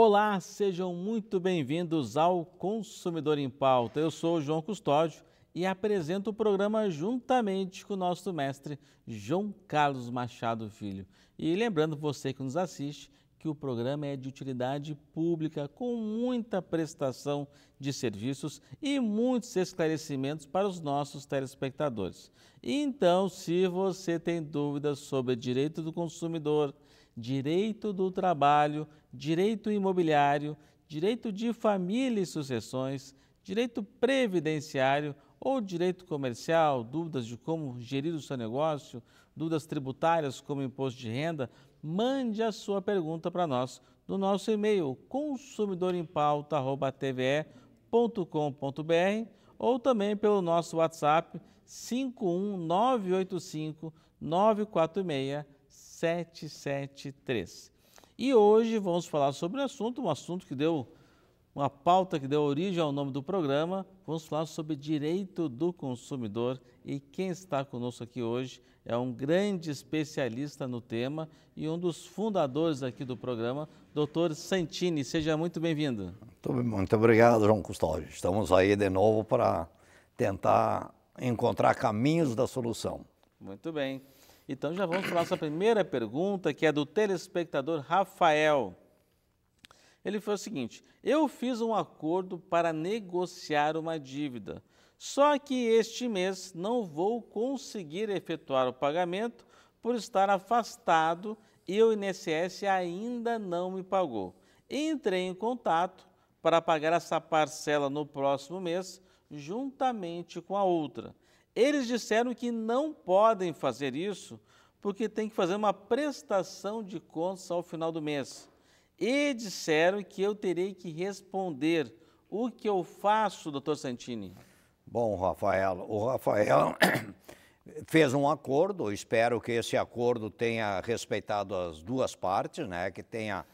Olá, sejam muito bem-vindos ao Consumidor em Pauta. Eu sou o João Custódio e apresento o programa juntamente com o nosso mestre João Carlos Machado Filho. E lembrando você que nos assiste que o programa é de utilidade pública, com muita prestação de serviços e muitos esclarecimentos para os nossos telespectadores. Então, se você tem dúvidas sobre direito do consumidor, direito do trabalho, direito imobiliário, direito de família e sucessões, direito previdenciário ou direito comercial, dúvidas de como gerir o seu negócio, dúvidas tributárias como imposto de renda, mande a sua pergunta para nós no nosso e-mail consumidorempauta@tve.com.br ou também pelo nosso WhatsApp 51985 946 773. E hoje vamos falar sobre o um assunto, um assunto que deu uma pauta que deu origem ao nome do programa. Vamos falar sobre direito do consumidor e quem está conosco aqui hoje é um grande especialista no tema e um dos fundadores aqui do programa, doutor Santini. Seja muito bem-vindo. Muito obrigado, João Custódio. Estamos aí de novo para tentar encontrar caminhos da solução. Muito bem. Então já vamos para a nossa primeira pergunta, que é do telespectador Rafael. Ele foi o seguinte: eu fiz um acordo para negociar uma dívida. Só que este mês não vou conseguir efetuar o pagamento por estar afastado e o INSS ainda não me pagou. Entrei em contato para pagar essa parcela no próximo mês, juntamente com a outra. Eles disseram que não podem fazer isso porque tem que fazer uma prestação de contas ao final do mês. E disseram que eu terei que responder. O que eu faço, doutor Santini? Bom, Rafael, o Rafael fez um acordo, espero que esse acordo tenha respeitado as duas partes, né, que tenha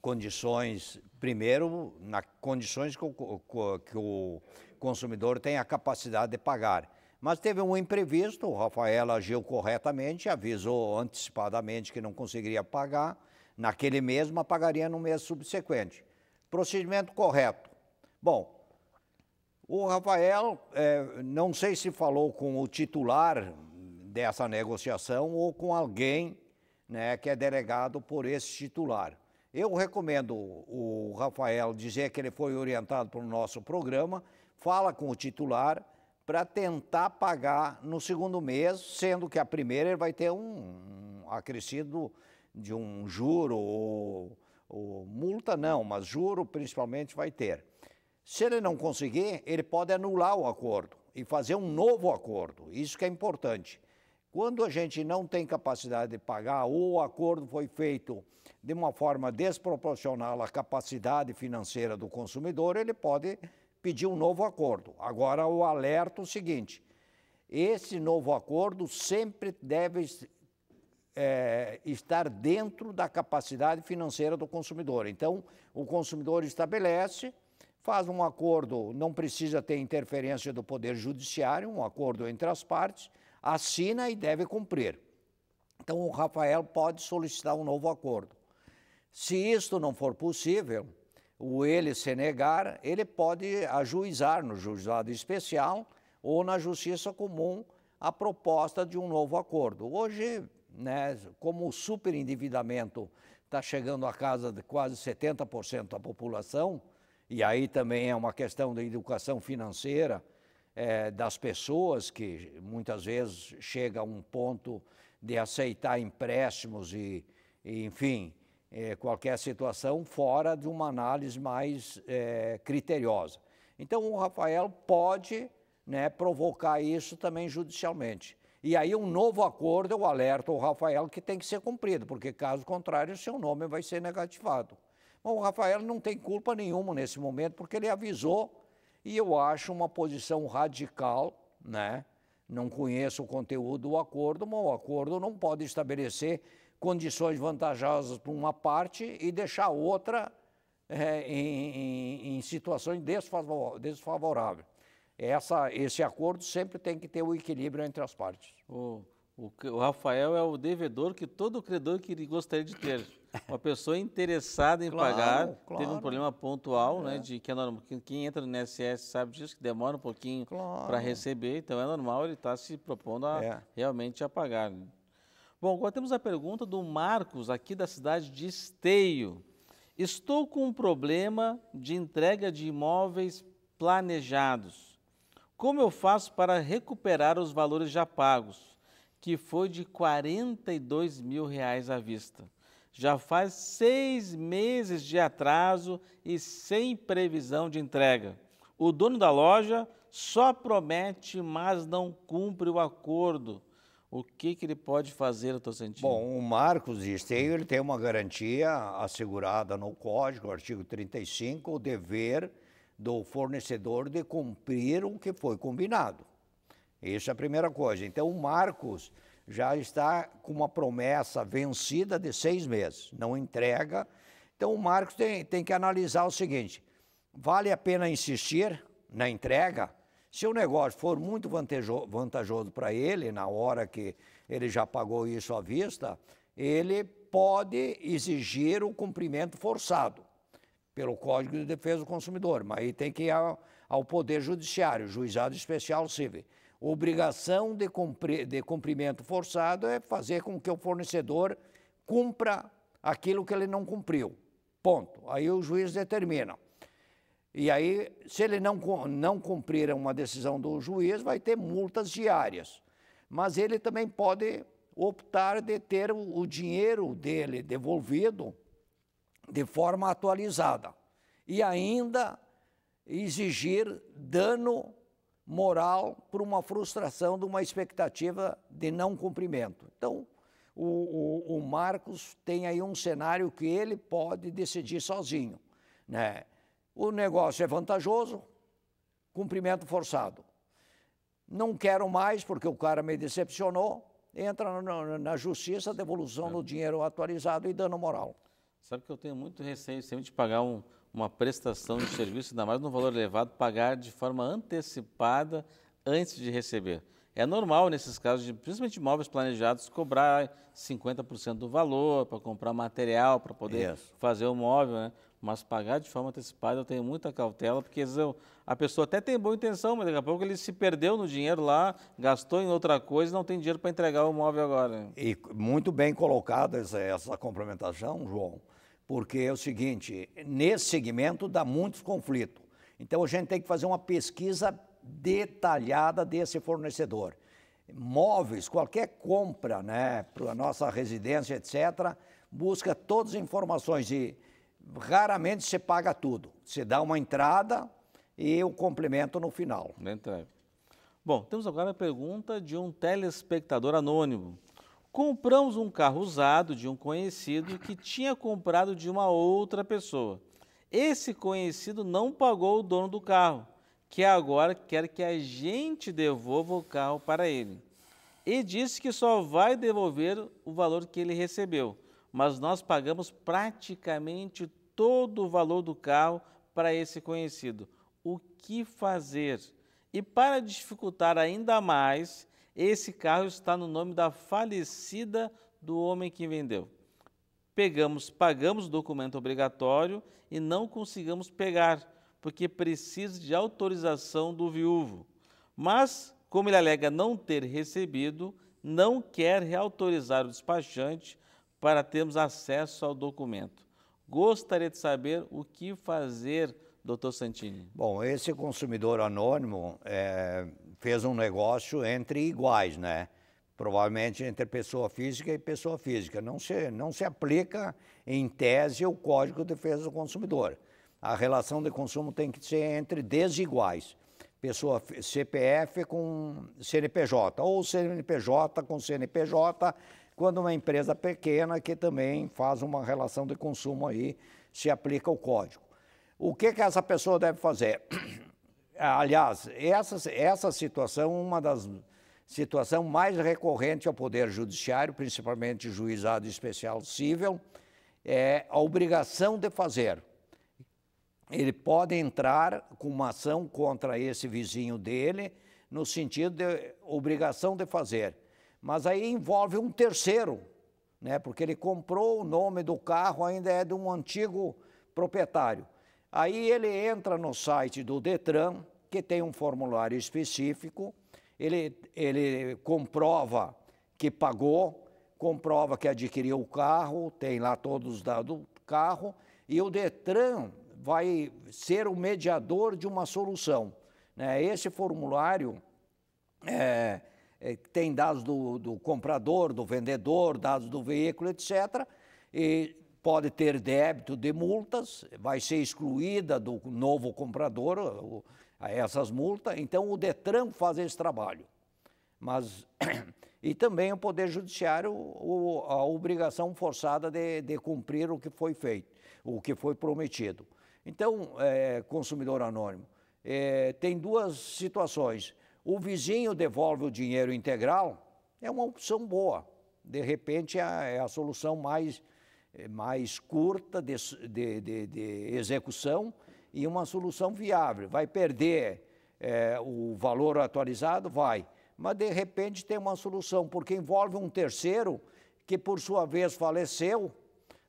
condições, primeiro, na condições que o, que o consumidor tenha a capacidade de pagar. Mas teve um imprevisto, o Rafael agiu corretamente, avisou antecipadamente que não conseguiria pagar, naquele mês, mas pagaria no mês subsequente. Procedimento correto. Bom, o Rafael, é, não sei se falou com o titular dessa negociação ou com alguém né, que é delegado por esse titular. Eu recomendo o Rafael dizer que ele foi orientado pelo nosso programa, fala com o titular para tentar pagar no segundo mês, sendo que a primeira ele vai ter um, acrescido de um juro ou, ou multa não, mas juro principalmente vai ter. Se ele não conseguir, ele pode anular o acordo e fazer um novo acordo. Isso que é importante. Quando a gente não tem capacidade de pagar ou o acordo foi feito de uma forma desproporcional à capacidade financeira do consumidor, ele pode pedir um novo acordo. Agora, o alerta é o seguinte: esse novo acordo sempre deve é, estar dentro da capacidade financeira do consumidor. Então, o consumidor estabelece, faz um acordo, não precisa ter interferência do Poder Judiciário, um acordo entre as partes, assina e deve cumprir. Então, o Rafael pode solicitar um novo acordo. Se isto não for possível, o ele se negar, ele pode ajuizar no juizado especial ou na justiça comum a proposta de um novo acordo. Hoje, né, como o superendividamento está chegando à casa de quase 70% da população, e aí também é uma questão da educação financeira é, das pessoas, que muitas vezes chega a um ponto de aceitar empréstimos e, e enfim, é, qualquer situação fora de uma análise mais é, criteriosa. Então, o Rafael pode né, provocar isso também judicialmente. E aí, um novo acordo, eu alerto o Rafael que tem que ser cumprido, porque caso contrário, seu nome vai ser negativado. Mas o Rafael não tem culpa nenhuma nesse momento, porque ele avisou, e eu acho uma posição radical, né? Não conheço o conteúdo do acordo, mas o acordo não pode estabelecer condições vantajosas para uma parte e deixar outra é, em, em, em, situações desfavoráveis. Essa, esse acordo sempre tem que ter o um equilíbrio entre as partes. O, o, o, Rafael é o devedor que todo credor que gostaria de ter. Uma pessoa interessada em claro, pagar, claro. teve um problema pontual, né, é. né? De que é normal, quem entra no INSS sabe disso, que demora um pouquinho claro. para receber, então é normal ele estar tá se propondo a, é. realmente a pagar. Bom, agora temos a pergunta do Marcos, aqui da cidade de Esteio. Estou com um problema de entrega de imóveis planejados. Como eu faço para recuperar os valores já pagos, que foi de 42 mil reais à vista? Já faz seis meses de atraso e sem previsão de entrega. O dono da loja só promete, mas não cumpre o acordo o que, que ele pode fazer, Estou sentindo. Bom, o Marcos, de esteio ele tem uma garantia assegurada no Código, artigo 35, o dever do fornecedor de cumprir o que foi combinado. Isso é a primeira coisa. Então, o Marcos já está com uma promessa vencida de seis meses, não entrega. Então, o Marcos tem, tem que analisar o seguinte: vale a pena insistir na entrega? Se o negócio for muito vantajoso, para ele, na hora que ele já pagou isso à vista, ele pode exigir o cumprimento forçado pelo Código de Defesa do Consumidor, mas aí tem que ir ao, ao Poder Judiciário, Juizado Especial Civil. Obrigação de, cumpri, de cumprimento forçado é fazer com que o fornecedor cumpra aquilo que ele não cumpriu. Ponto. Aí o juiz determina. E aí, se ele não, não cumprir uma decisão do juiz, vai ter multas diárias. Mas ele também pode optar de ter o, o dinheiro dele devolvido de forma atualizada. E ainda exigir dano moral por uma frustração de uma expectativa de não cumprimento. Então, o, o, o Marcos tem aí um cenário que ele pode decidir sozinho. Né? o negócio é vantajoso, cumprimento forçado. Não quero mais porque o cara me decepcionou, entra na, na justiça, devolução é. do dinheiro atualizado e dano moral. Sabe que eu tenho muito receio sempre de pagar um, uma prestação de serviço, ainda mais no valor elevado, pagar de forma antecipada antes de receber. É normal nesses casos, de, principalmente imóveis planejados, cobrar 50% do valor para comprar material, para poder Isso. fazer o móvel. Né? Mas pagar de forma antecipada eu tenho muita cautela, porque eu, a pessoa até tem boa intenção, mas daqui a pouco ele se perdeu no dinheiro lá, gastou em outra coisa e não tem dinheiro para entregar o móvel agora. E muito bem colocada essa, complementação, João, porque é o seguinte, nesse segmento dá muitos conflitos. Então a gente tem que fazer uma pesquisa detalhada desse fornecedor. Móveis, qualquer compra né, para a nossa residência, etc., busca todas as informações de raramente você paga tudo. Você dá uma entrada e o complemento no final. Bom, temos agora a pergunta de um telespectador anônimo. Compramos um carro usado de um conhecido que tinha comprado de uma outra pessoa. Esse conhecido não pagou o dono do carro, que agora quer que a gente devolva o carro para ele. E disse que só vai devolver o valor que ele recebeu, mas nós pagamos praticamente todo o valor do carro para esse conhecido. O que fazer? E para dificultar ainda mais, esse carro está no nome da falecida do homem que vendeu. Pegamos, pagamos o documento obrigatório e não conseguimos pegar, porque precisa de autorização do viúvo. Mas, como ele alega não ter recebido, não quer reautorizar o despachante para termos acesso ao documento. Gostaria de saber o que fazer, doutor Santini. Bom, esse consumidor anônimo é, fez um negócio entre iguais, né? Provavelmente entre pessoa física e pessoa física. Não se, não se aplica, em tese, o Código de Defesa do Consumidor. A relação de consumo tem que ser entre desiguais pessoa CPF com CNPJ, ou CNPJ com CNPJ, quando uma empresa pequena que também faz uma relação de consumo aí, se aplica o código. O que, que essa pessoa deve fazer? Aliás, essa, essa situação, uma das situação mais recorrente ao Poder Judiciário, principalmente juizado especial civil, é a obrigação de fazer. Ele pode entrar com uma ação contra esse vizinho dele, no sentido de obrigação de fazer. Mas aí envolve um terceiro, né? Porque ele comprou o nome do carro, ainda é de um antigo proprietário. Aí ele entra no site do Detran, que tem um formulário específico, ele, ele comprova que pagou, comprova que adquiriu o carro, tem lá todos os dados do carro, e o Detran vai ser o mediador de uma solução. Né? Esse formulário é, é, tem dados do, do comprador, do vendedor, dados do veículo, etc. E pode ter débito de multas, vai ser excluída do novo comprador o, essas multas. Então, o Detran faz esse trabalho. Mas, e também o Poder Judiciário, o, a obrigação forçada de, de, cumprir o que foi feito, o que foi prometido. Então, é, consumidor anônimo, é, tem duas situações o vizinho devolve o dinheiro integral, é uma opção boa. De repente, é a é solução mais, é, mais curta de, de, de, de execução e uma solução viável. Vai perder é, o valor atualizado? Vai. Mas, de repente, tem uma solução, porque envolve um terceiro que, por sua vez, faleceu,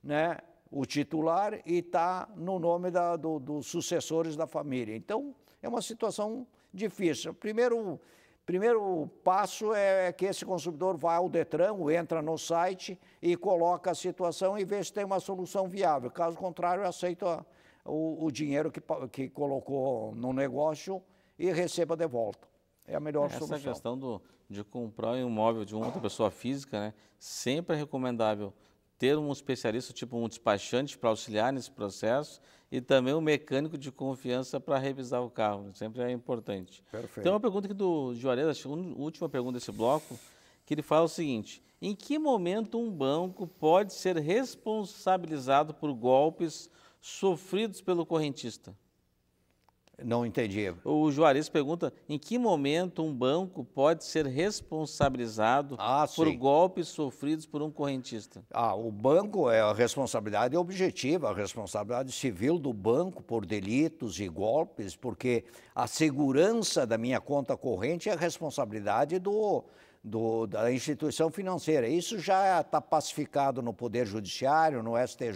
né? o titular e está no nome do, dos sucessores da família. Então, é uma situação difícil. Primeiro, primeiro passo é, é que esse consumidor vá ao Detran, entra no site e coloca a situação e vê se tem uma solução viável. Caso contrário, aceita o, o dinheiro que, que colocou no negócio e receba de volta. É a melhor Essa solução. Essa questão do, de comprar um imóvel de uma outra pessoa física, né, sempre é recomendável ter um especialista, tipo um despachante, para auxiliar nesse processo e também um mecânico de confiança para revisar o carro. Sempre é importante. Perfeito. Tem uma pergunta aqui do Juarez, a última pergunta desse bloco, que ele fala o seguinte: em que momento um banco pode ser responsabilizado por golpes sofridos pelo correntista? Não entendi. O Juarez pergunta em que momento um banco pode ser responsabilizado ah, por sim. golpes sofridos por um correntista? Ah, o banco é a responsabilidade objetiva, a responsabilidade civil do banco por delitos e golpes, porque a segurança da minha conta corrente é a responsabilidade do, do, da instituição financeira. Isso já está pacificado no Poder Judiciário, no STJ,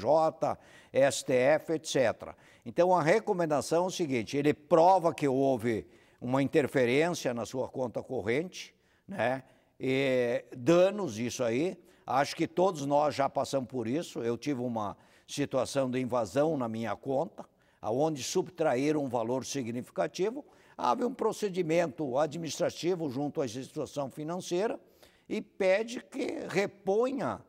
STF, etc. Então, a recomendação é o seguinte: ele prova que houve uma interferência na sua conta corrente, né? E danos, isso aí. Acho que todos nós já passamos por isso. Eu tive uma situação de invasão na minha conta, aonde subtraíram um valor significativo. Havia um procedimento administrativo junto à instituição financeira e pede que reponha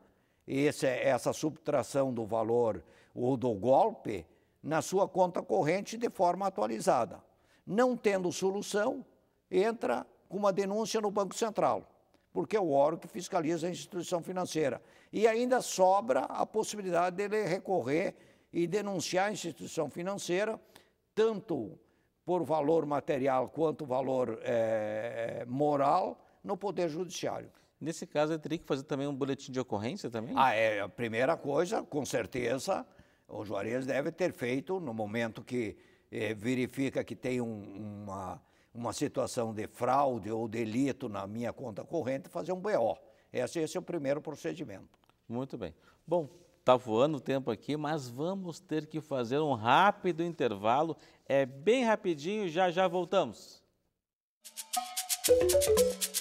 esse, essa subtração do valor ou do golpe na sua conta corrente de forma atualizada. Não tendo solução, entra com uma denúncia no Banco Central, porque é o órgão que fiscaliza a instituição financeira. E ainda sobra a possibilidade dele recorrer e denunciar a instituição financeira, tanto por valor material quanto valor é, moral, no Poder Judiciário. Nesse caso, eu teria que fazer também um boletim de ocorrência também? Ah, é. A primeira coisa, com certeza, o Juarez deve ter feito, no momento que eh, verifica que tem um, uma, uma situação de fraude ou delito na minha conta corrente, fazer um BO. Esse, esse é o primeiro procedimento. Muito bem. Bom, está voando o tempo aqui, mas vamos ter que fazer um rápido intervalo. É bem rapidinho, já já voltamos. Música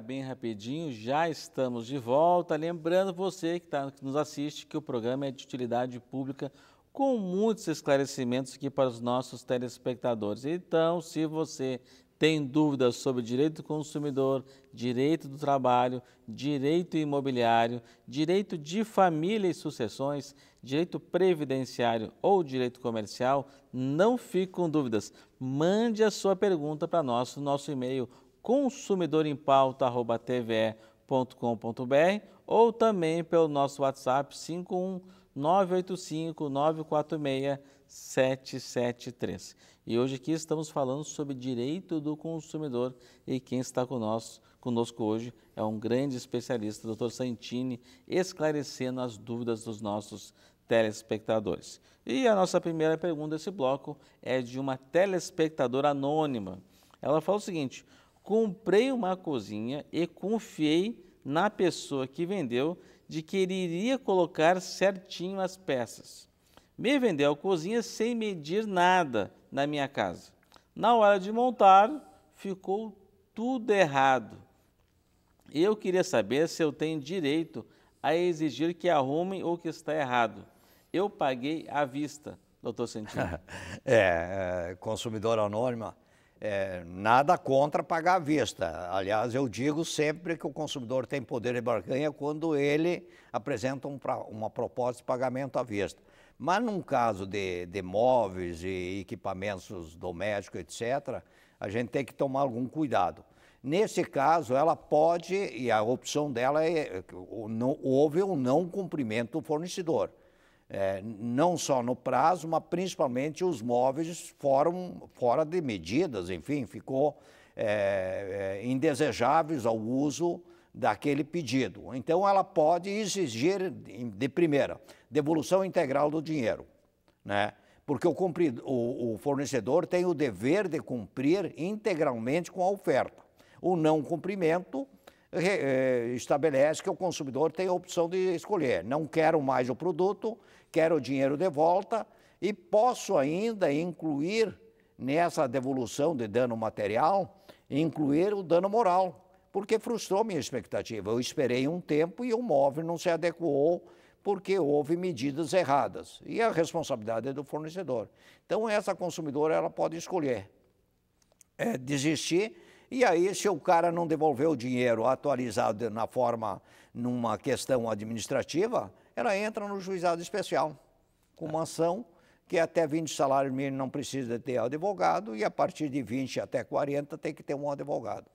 bem rapidinho, já estamos de volta. Lembrando você que, tá, que nos assiste que o programa é de utilidade pública com muitos esclarecimentos aqui para os nossos telespectadores. Então, se você tem dúvidas sobre direito do consumidor, direito do trabalho, direito imobiliário, direito de família e sucessões, direito previdenciário ou direito comercial, não fique com dúvidas. Mande a sua pergunta para nós no nosso e-mail consumidorimPauta@tve.com.br ou também pelo nosso WhatsApp 51 985 946 773. E hoje aqui estamos falando sobre direito do consumidor e quem está conosco, conosco hoje é um grande especialista, o Dr. Santini, esclarecendo as dúvidas dos nossos telespectadores. E a nossa primeira pergunta desse bloco é de uma telespectadora anônima. Ela fala o seguinte: comprei uma cozinha e confiei na pessoa que vendeu de que ele iria colocar certinho as peças. Me vendeu a cozinha sem medir nada na minha casa. Na hora de montar, ficou tudo errado. Eu queria saber se eu tenho direito a exigir que arrumem ou que está errado. Eu paguei à vista, doutor Santino. É, é, consumidor anônima, é, nada contra pagar à vista. Aliás, eu digo sempre que o consumidor tem poder de barganha quando ele apresenta um pra, uma proposta de pagamento à vista. Mas num caso de, de móveis e equipamentos domésticos, etc., a gente tem que tomar algum cuidado. Nesse caso, ela pode, e a opção dela é, houve um não cumprimento do fornecedor é, não só no prazo, mas principalmente os móveis foram fora de medidas, enfim, ficou é, é, indesejáveis ao uso daquele pedido. Então, ela pode exigir de primeira devolução integral do dinheiro, né? Porque o, cumprido, o, o fornecedor tem o dever de cumprir integralmente com a oferta. O não cumprimento eh, estabelece que o consumidor tem a opção de escolher. Não quero mais o produto, quero o dinheiro de volta e posso ainda incluir nessa devolução de dano material, incluir o dano moral, porque frustrou minha expectativa. Eu esperei um tempo e o móvel não se adequou porque houve medidas erradas. E a responsabilidade é do fornecedor. Então, essa consumidora ela pode escolher é, desistir e aí, se o cara não devolver o dinheiro atualizado na forma, numa questão administrativa, ela entra no juizado especial, com uma ação que é até 20 salários mínimos não precisa ter advogado e a partir de 20 até 40 tem que ter um advogado.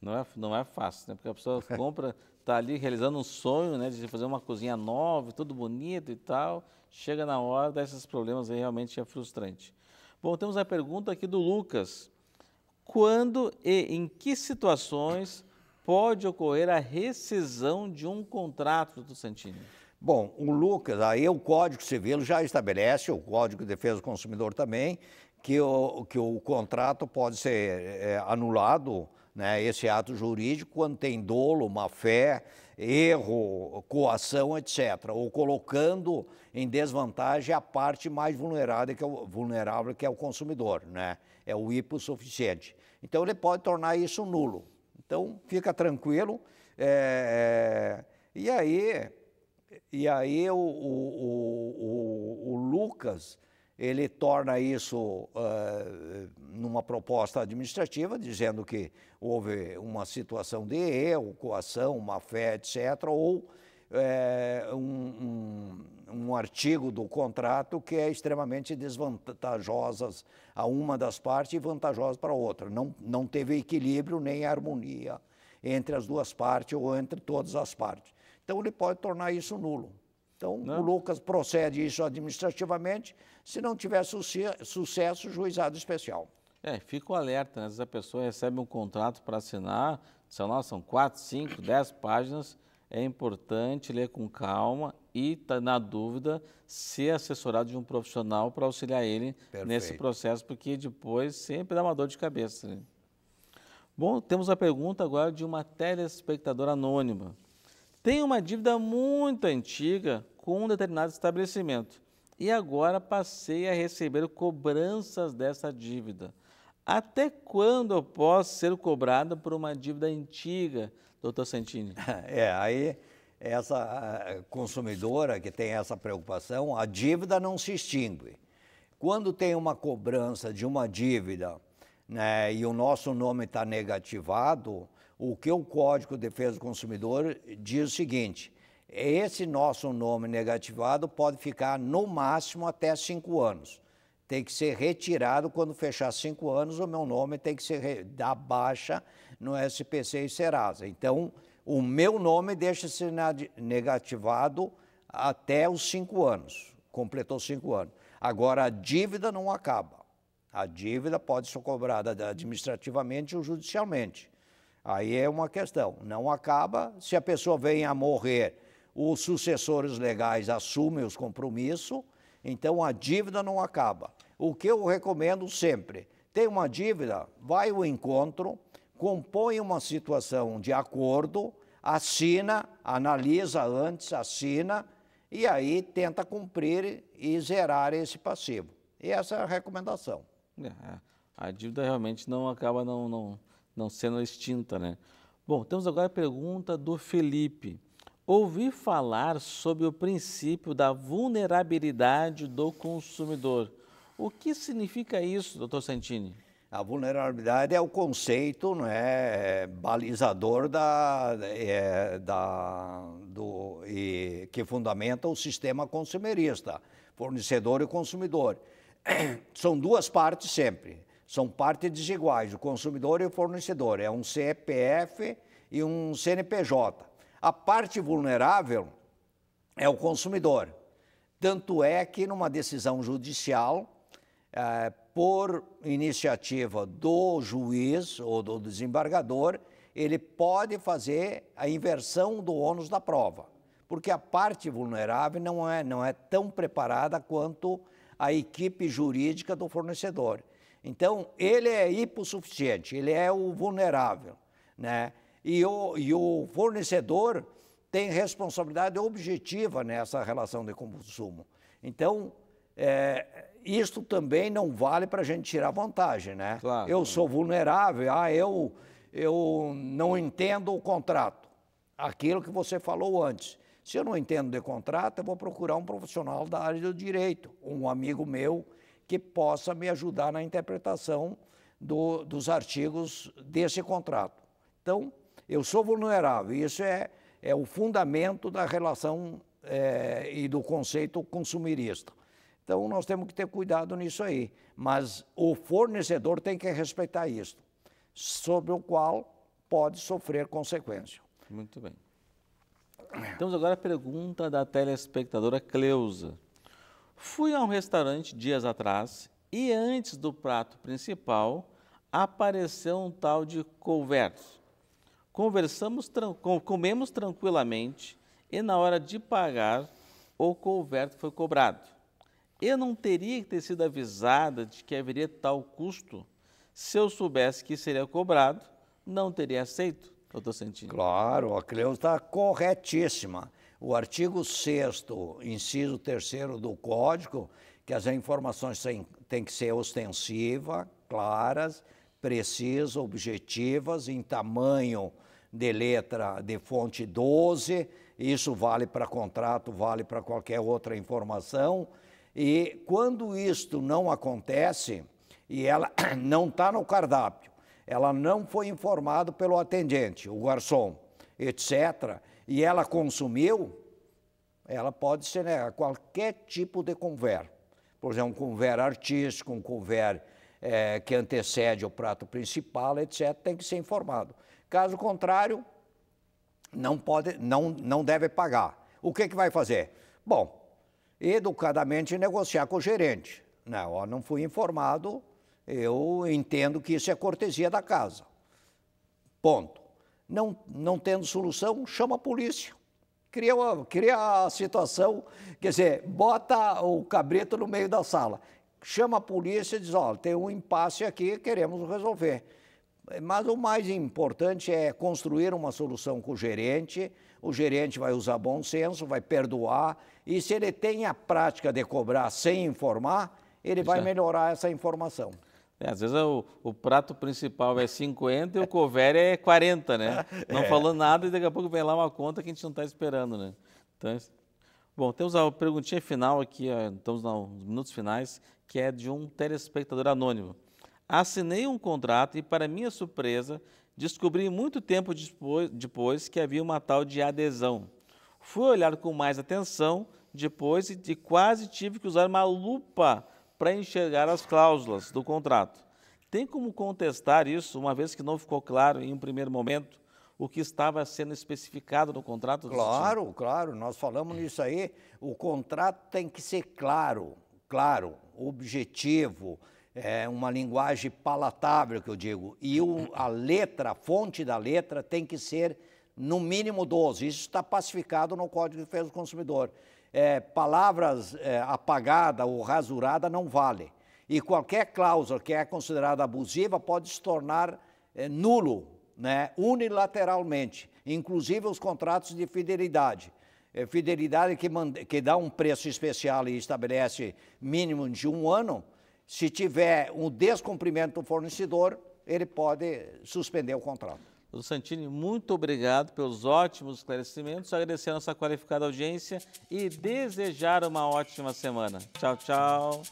Não é, não é fácil, né? Porque a pessoa compra, está ali realizando um sonho, né? De fazer uma cozinha nova, tudo bonito e tal. Chega na hora, desses problemas aí realmente é frustrante. Bom, temos a pergunta aqui do Lucas quando e em que situações pode ocorrer a rescisão de um contrato, do Santini? Bom, o Lucas, aí é o Código Civil já estabelece, o Código de Defesa do Consumidor também, que o, que o contrato pode ser é, é anulado, né, esse ato jurídico, quando tem dolo, má fé, erro, coação, etc. Ou colocando em desvantagem a parte mais vulnerável que é o, vulnerável, que é o consumidor, né? é o hipossuficiente. Então ele pode tornar isso nulo. Então fica tranquilo. É, é e aí, e aí o, o, o, o Lucas ele torna isso uh, numa proposta administrativa, dizendo que houve uma situação de erro, coação, má fé, etc., ou uh, um um artigo do contrato que é extremamente desvantajosa a uma das partes e vantajosa para a outra. Não, não teve equilíbrio nem harmonia entre as duas partes ou entre todas as partes. Então ele pode tornar isso nulo. Então não. Né? o Lucas procede isso administrativamente, se não tiver sucesso, juizado especial. É, fica o alerta, né? Às vezes a pessoa recebe um contrato para assinar, são, lá, são quatro, cinco, dez páginas, é importante ler com calma e, tá na dúvida, ser assessorado de um profissional para auxiliar ele Perfeito. nesse processo, porque depois sempre dá uma dor de cabeça. Né? Bom, temos a pergunta agora de uma telespectadora anônima. Tem uma dívida muito antiga com um determinado estabelecimento e agora passei a receber cobranças dessa dívida. Até quando eu posso ser cobrado por uma dívida antiga doutor Santini? É, aí essa consumidora que tem essa preocupação, a dívida não se extingue. Quando tem uma cobrança de uma dívida né, e o nosso nome está negativado, o que o Código de Defesa do Consumidor diz o seguinte: esse nosso nome negativado pode ficar no máximo até cinco anos. Tem que ser retirado quando fechar cinco anos, o meu nome tem que ser da baixa no SPC e Serasa. Então, o meu nome deixa-se negativado até os cinco anos, completou cinco anos. Agora, a dívida não acaba. A dívida pode ser cobrada administrativamente ou judicialmente. Aí é uma questão. Não acaba. Se a pessoa vem a morrer, os sucessores legais assumem os compromissos, então a dívida não acaba. O que eu recomendo sempre: tem uma dívida, vai ao encontro compõe uma situação de acordo, assina, analisa antes, assina e aí tenta cumprir e zerar esse passivo. E essa é a recomendação. É, é, a dívida realmente não acaba não, não, não sendo extinta, né? Bom, temos agora a pergunta do Felipe. Ouvi falar sobre o princípio da vulnerabilidade do consumidor. O que significa isso, doutor Santini? A vulnerabilidade é o conceito é balizador da, é, da, do, e, que fundamenta o sistema consumerista, fornecedor e consumidor. São duas partes sempre, são partes desiguais, o consumidor e o fornecedor. É um CPF e um CNPJ. A parte vulnerável é o consumidor. Tanto é que, numa decisão judicial, eh, por iniciativa do juiz ou do desembargador, ele pode fazer a inversão do ônus da prova, porque a parte vulnerável não é, não é tão preparada quanto a equipe jurídica do fornecedor. Então, ele é hipossuficiente, ele é o vulnerável, né? E o, e o fornecedor tem responsabilidade objetiva nessa relação de consumo. Então, é, isto também não vale para a gente tirar vantagem, né? Claro. Eu sou vulnerável, ah, eu, eu não entendo o contrato. Aquilo que você falou antes. Se eu não entendo de contrato, eu vou procurar um profissional da área do direito, um amigo meu que possa me ajudar na interpretação do, dos artigos desse contrato. Então, eu sou vulnerável, isso é, é o fundamento da relação é, e do conceito consumirista. Então nós temos que ter cuidado nisso aí. Mas o fornecedor tem que respeitar isso, sobre o qual pode sofrer consequência. Muito bem. Temos agora a pergunta da telespectadora Cleusa. Fui a um restaurante dias atrás e antes do prato principal apareceu um tal de couvert. Conversamos, comemos tranquilamente e na hora de pagar o couvert foi cobrado. Eu não teria que ter sido avisada de que haveria tal custo. Se eu soubesse que seria cobrado, não teria aceito, doutor Santini. Claro, a Cleusa está corretíssima. O artigo 6 inciso 3 do Código, que as informações têm, têm que ser ostensivas, claras, precisas, objetivas, em tamanho de letra de fonte 12, isso vale para contrato, vale para qualquer outra informação, e quando isto não acontece e ela não está no cardápio, ela não foi informada pelo atendente, o garçom, etc., e ela consumiu, ela pode se negar né, a qualquer tipo de conver. Por exemplo, um conver artístico, um conver é, que antecede o prato principal, etc., tem que ser informado. Caso contrário, não, pode, não, não deve pagar. O que, que vai fazer? Bom, educadamente negociar com o gerente. Não, né? não fui informado, eu entendo que isso é cortesia da casa. Ponto. Não, não tendo solução, chama a polícia. Cria, uma, cria a situação, quer dizer, bota o cabrito no meio da sala. Chama a polícia e diz, olha, tem um impasse aqui, queremos resolver. Mas o mais importante é construir uma solução com o gerente, o gerente vai usar bom senso, vai perdoar, e se ele tem a prática de cobrar sem informar, ele vai melhorar essa informação. É, às vezes é o, o, prato principal é 50 e o cover é 40, né? Não é. falando nada e daqui a pouco vem lá uma conta que a gente não está esperando, né? Então, bom, temos a perguntinha final aqui, estamos nos minutos finais, que é de um telespectador anônimo. Assinei um contrato e, para minha surpresa, Descobri muito tempo depois que havia uma tal de adesão. Fui olhar com mais atenção depois e quase tive que usar uma lupa para enxergar as cláusulas do contrato. Tem como contestar isso, uma vez que não ficou claro em um primeiro momento o que estava sendo especificado no contrato? Claro, claro, nós falamos nisso aí. O contrato tem que ser claro, claro, objetivo, é, uma linguagem palatável, que eu digo. E o, a letra, a fonte da letra, tem que ser no mínimo 12. Isso está pacificado no Código de Defesa do Consumidor. É, palavras é, apagada ou rasurada não vale. E qualquer cláusula que é considerada abusiva pode se tornar é, nulo, né, unilateralmente, inclusive os contratos de fidelidade. É, fidelidade que, manda, que dá um preço especial e estabelece mínimo de um ano, se tiver um descumprimento do fornecedor, ele pode suspender o contrato. Doutor Santini, muito obrigado pelos ótimos esclarecimentos, agradecer a nossa qualificada audiência e desejar uma ótima semana. Tchau, tchau.